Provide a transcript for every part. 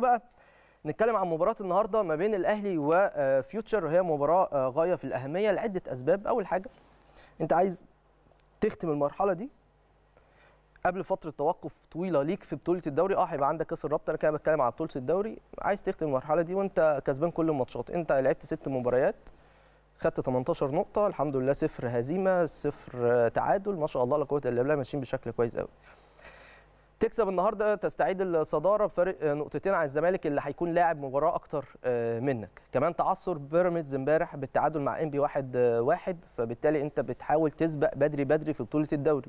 بقى نتكلم عن مباراه النهارده ما بين الاهلي وفيوتشر آه، هي مباراه آه، غايه في الاهميه لعده اسباب اول حاجه انت عايز تختم المرحله دي قبل فتره توقف طويله ليك في بطوله الدوري اه هيبقى عندك كاس الرابطه انا كده بتكلم على بطوله الدوري عايز تختم المرحله دي وانت كسبان كل الماتشات انت لعبت ست مباريات خدت 18 نقطه الحمد لله صفر هزيمه صفر آه، تعادل ما شاء الله لا قوه الا بالله ماشيين بشكل كويس قوي تكسب النهارده تستعيد الصداره بفارق نقطتين عن الزمالك اللي هيكون لاعب مباراه اكتر آه، منك كمان تعثر بيراميدز امبارح بالتعادل مع انبي 1 1 فبالتالي انت بتحاول تسبق بدري بدري في بطوله الدوري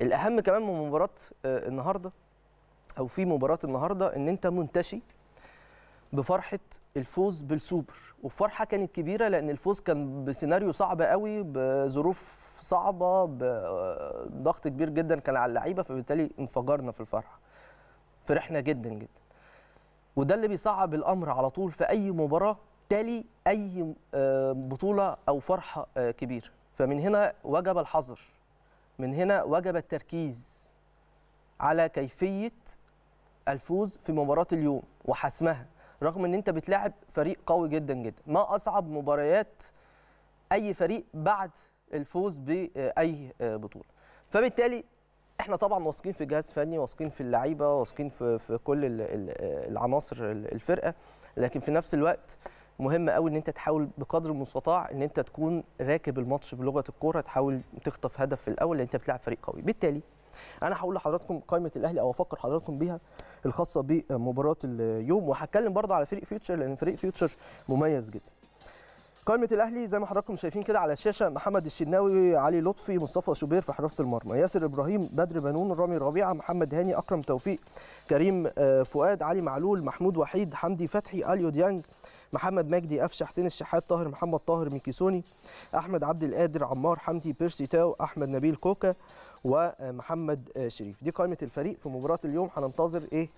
الاهم كمان من مباراه آه، النهارده او في مباراه النهارده ان انت منتشي بفرحه الفوز بالسوبر وفرحه كانت كبيره لان الفوز كان بسيناريو صعب قوي بظروف صعبه بضغط كبير جدا كان على اللعيبه فبالتالي انفجرنا في الفرحه فرحنا جدا جدا وده اللي بيصعب الامر على طول في اي مباراه تالي اي آه، بطوله او فرحه آه، كبيره فمن هنا وجب الحذر من هنا وجب التركيز على كيفيه الفوز في مباراه اليوم وحسمها رغم ان انت بتلاعب فريق قوي جدا جدا ما اصعب مباريات اي فريق بعد الفوز باي آه، بطوله فبالتالي احنا طبعا واثقين في جهاز فني واثقين في اللعيبه واثقين في, في كل آه، العناصر الفرقه لكن في نفس الوقت مهم قوي ان انت تحاول بقدر المستطاع ان انت تكون راكب الماتش بلغه الكوره تحاول تخطف هدف في الاول لان انت بتلعب فريق قوي بالتالي انا هقول لحضراتكم قائمه الاهلي او افكر حضراتكم بيها الخاصه بمباراه اليوم وهتكلم برضه على فريق فيوتشر لان فريق فيوتشر مميز جدا قائمه الاهلي زي ما حضراتكم شايفين كده على الشاشه محمد الشناوي علي لطفي مصطفى شوبير في حراسه المرمى ياسر ابراهيم بدر بنون رامي ربيعه محمد هاني اكرم توفيق كريم آه، فؤاد علي معلول محمود وحيد حمدي فتحي اليو ديانج محمد مجدي قفشه حسين الشحات طاهر محمد طاهر ميكيسوني احمد عبد القادر عمار حمدي بيرسي تاو احمد نبيل كوكا ومحمد آه، آه، شريف دي قائمه الفريق في مباراه اليوم هننتظر ايه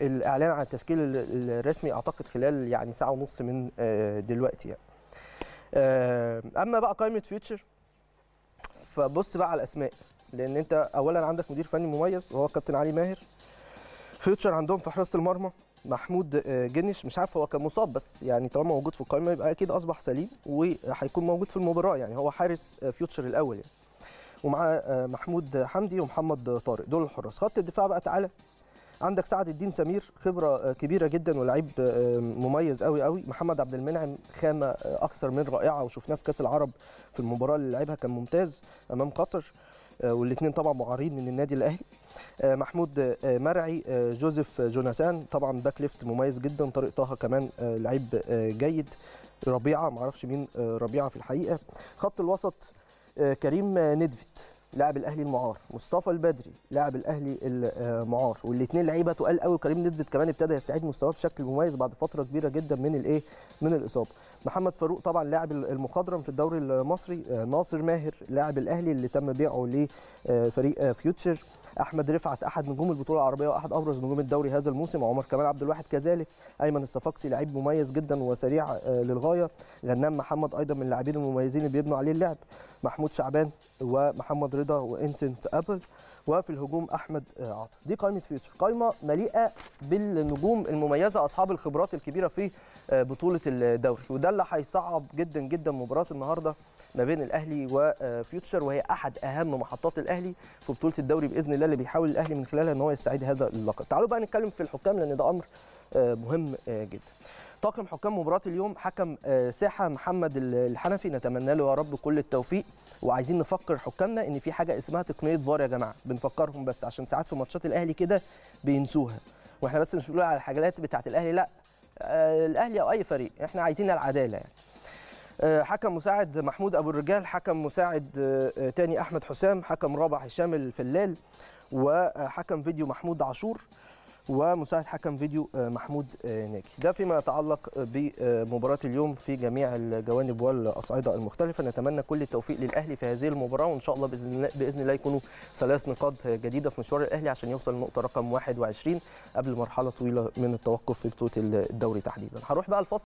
الاعلان عن التشكيل الرسمي اعتقد خلال يعني ساعه ونص من دلوقتي يعني. آه، اما بقى قائمه فيوتشر فبص بقى على الاسماء لان انت اولا عندك مدير فني مميز وهو كابتن علي ماهر فيوتشر عندهم في حراسه المرمى محمود آه، جنش مش عارف هو كان مصاب بس يعني طالما موجود في القائمه يبقى اكيد اصبح سليم وهيكون موجود في المباراه يعني هو حارس فيوتشر آه، الاول يعني ومعاه محمود حمدي ومحمد طارق دول الحراس خط الدفاع بقى تعالى عندك سعد الدين سمير خبره آه، كبيره جدا ولاعيب آه، مميز قوي قوي محمد عبد المنعم خامه آه، اكثر من رائعه وشفناه في كاس العرب في المباراه اللي لعبها كان ممتاز امام قطر والاثنين طبعا معارين من النادي الاهلي محمود مرعي جوزيف جوناثان طبعا باك ليفت مميز جدا طارق طه كمان لعيب جيد ربيعه معرفش مين ربيعه في الحقيقه خط الوسط كريم ندفت لاعب الاهلي المعار مصطفى البدري لاعب الاهلي المعار آه، والاثنين لعيبه تقال قوي كريم ندفت كمان ابتدى يستعيد مستواه بشكل مميز بعد فتره كبيره جدا من الايه من الاصابه محمد فاروق طبعا لاعب المخضرم في الدوري المصري آه، ناصر ماهر لاعب الاهلي اللي تم بيعه لفريق آه، فيوتشر احمد رفعت احد نجوم البطوله العربيه واحد ابرز نجوم الدوري هذا الموسم عمر كمال عبد الواحد كذلك ايمن الصفاقسي لعيب مميز جدا وسريع آه، للغايه غنام محمد ايضا من اللاعبين المميزين اللي بيبنوا عليه اللعب محمود شعبان ومحمد رضا وانسنت ابل وفي الهجوم احمد آه، عاطف دي قائمه فيوتشر قائمه مليئه بالنجوم المميزه اصحاب الخبرات الكبيره في آه، بطوله الدوري وده اللي هيصعب جدا جدا مباراه النهارده ما بين الاهلي وفيوتشر آه، وهي احد اهم محطات الاهلي في بطوله الدوري باذن الله اللي بيحاول الاهلي من خلالها ان هو يستعيد هذا اللقب. تعالوا بقى نتكلم في الحكام لان ده امر آه، مهم آه، جدا. طاقم حكام مباراه اليوم حكم ساحه محمد الحنفي نتمنى له يا رب كل التوفيق وعايزين نفكر حكامنا ان في حاجه اسمها تقنيه فار يا جماعه بنفكرهم بس عشان ساعات في ماتشات الاهلي كده بينسوها واحنا بس مش بنقول على الحاجات بتاعه الاهلي لا الاهلي او اي فريق احنا عايزين العداله يعني آه، حكم مساعد محمود ابو الرجال حكم مساعد آه، آه، تاني احمد حسام حكم رابع هشام الفلال وحكم فيديو محمود عاشور ومساعد حكم فيديو محمود ناجي ده فيما يتعلق بمباراه اليوم في جميع الجوانب والاصعده المختلفه نتمنى كل التوفيق للاهلي في هذه المباراه وان شاء الله باذن الله يكونوا ثلاث نقاط جديده في مشوار الاهلي عشان يوصل لنقطه رقم 21 قبل مرحله طويله من التوقف في بطوله الدوري تحديدا هروح بقى الفصل